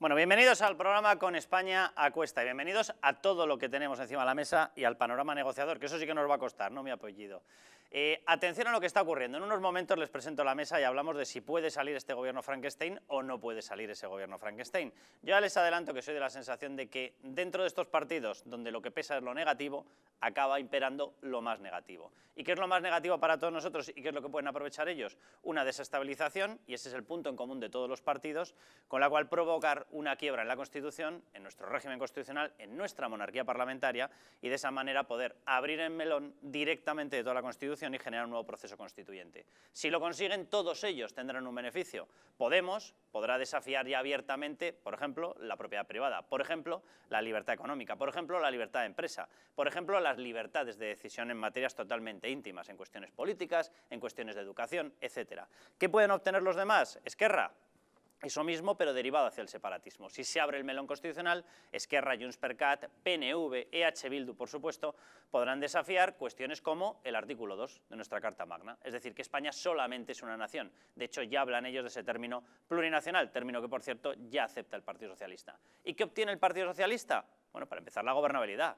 Bueno, bienvenidos al programa con España a cuesta y bienvenidos a todo lo que tenemos encima de la mesa y al panorama negociador, que eso sí que nos va a costar, no mi apellido. Eh, atención a lo que está ocurriendo. En unos momentos les presento la mesa y hablamos de si puede salir este gobierno Frankenstein o no puede salir ese gobierno Frankenstein. Yo ya les adelanto que soy de la sensación de que dentro de estos partidos, donde lo que pesa es lo negativo, acaba imperando lo más negativo. ¿Y qué es lo más negativo para todos nosotros y qué es lo que pueden aprovechar ellos? Una desestabilización, y ese es el punto en común de todos los partidos, con la cual provocar una quiebra en la Constitución, en nuestro régimen constitucional, en nuestra monarquía parlamentaria y de esa manera poder abrir el melón directamente de toda la Constitución y generar un nuevo proceso constituyente. Si lo consiguen, todos ellos tendrán un beneficio. Podemos podrá desafiar ya abiertamente, por ejemplo, la propiedad privada, por ejemplo, la libertad económica, por ejemplo, la libertad de empresa, por ejemplo, las libertades de decisión en materias totalmente íntimas, en cuestiones políticas, en cuestiones de educación, etcétera. ¿Qué pueden obtener los demás? Esquerra, eso mismo, pero derivado hacia el separatismo. Si se abre el melón constitucional, Esquerra, Junts per Cat, PNV, EH Bildu, por supuesto, podrán desafiar cuestiones como el artículo 2 de nuestra Carta Magna, es decir, que España solamente es una nación. De hecho, ya hablan ellos de ese término plurinacional, término que, por cierto, ya acepta el Partido Socialista. ¿Y qué obtiene el Partido Socialista? Bueno, para empezar, la gobernabilidad.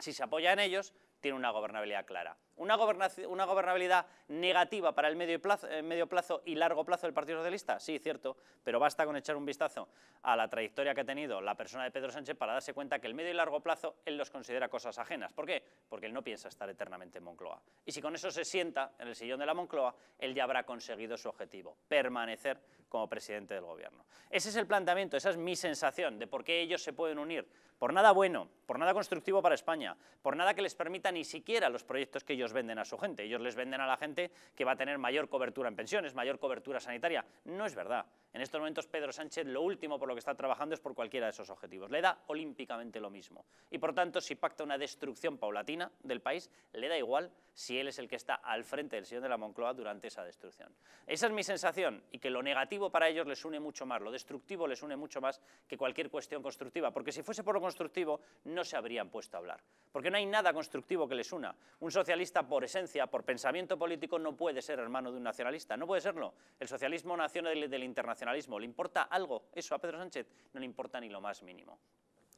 Si se apoya en ellos, tiene una gobernabilidad clara. Una, gobernabilidad negativa para el medio plazo, eh, medio plazo y largo plazo del Partido Socialista, sí, cierto, pero basta con echar un vistazo a la trayectoria que ha tenido la persona de Pedro Sánchez para darse cuenta que el medio y largo plazo él los considera cosas ajenas. ¿Por qué? Porque él no piensa estar eternamente en Moncloa. Y si con eso se sienta en el sillón de la Moncloa, él ya habrá conseguido su objetivo, permanecer como presidente del gobierno. Ese es el planteamiento, esa es mi sensación de por qué ellos se pueden unir. Por nada bueno, por nada constructivo para España, por nada que les permita ni siquiera los proyectos que ellos venden a su gente. Ellos les venden a la gente que va a tener mayor cobertura en pensiones, mayor cobertura sanitaria. No es verdad. En estos momentos Pedro Sánchez lo último por lo que está trabajando es por cualquiera de esos objetivos. Le da olímpicamente lo mismo. Y por tanto, si pacta una destrucción paulatina del país, le da igual si él es el que está al frente del sillón de la Moncloa durante esa destrucción. Esa es mi sensación y que lo negativo para ellos les une mucho más, lo destructivo les une mucho más que cualquier cuestión constructiva, porque si fuese por lo constructivo no se habrían puesto a hablar, porque no hay nada constructivo que les una. Un socialista por esencia, por pensamiento político, no puede ser hermano de un nacionalista, no puede serlo. El socialismo nació del, internacionalismo, ¿le importa algo? Eso a Pedro Sánchez no le importa ni lo más mínimo.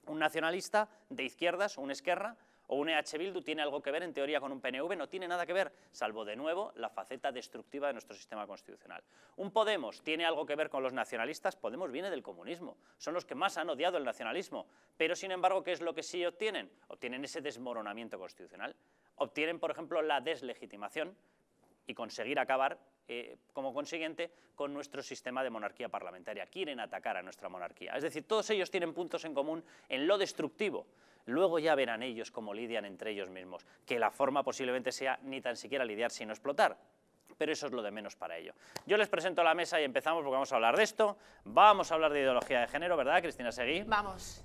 Un nacionalista de izquierdas, o un esquerra, o un EH Bildu tiene algo que ver en teoría con un PNV, no tiene nada que ver, salvo de nuevo la faceta destructiva de nuestro sistema constitucional. Un Podemos tiene algo que ver con los nacionalistas, Podemos viene del comunismo, son los que más han odiado el nacionalismo, pero sin embargo, ¿qué es lo que sí obtienen? Obtienen ese desmoronamiento constitucional, obtienen por ejemplo la deslegitimación, y conseguir acabar, eh, como consiguiente, con nuestro sistema de monarquía parlamentaria. Quieren atacar a nuestra monarquía. Es decir, todos ellos tienen puntos en común en lo destructivo. Luego ya verán ellos cómo lidian entre ellos mismos, que la forma posiblemente sea ni tan siquiera lidiar, sino explotar. Pero eso es lo de menos para ello. Yo les presento la mesa y empezamos porque vamos a hablar de esto. Vamos a hablar de ideología de género, ¿verdad, Cristina Seguí? Vamos.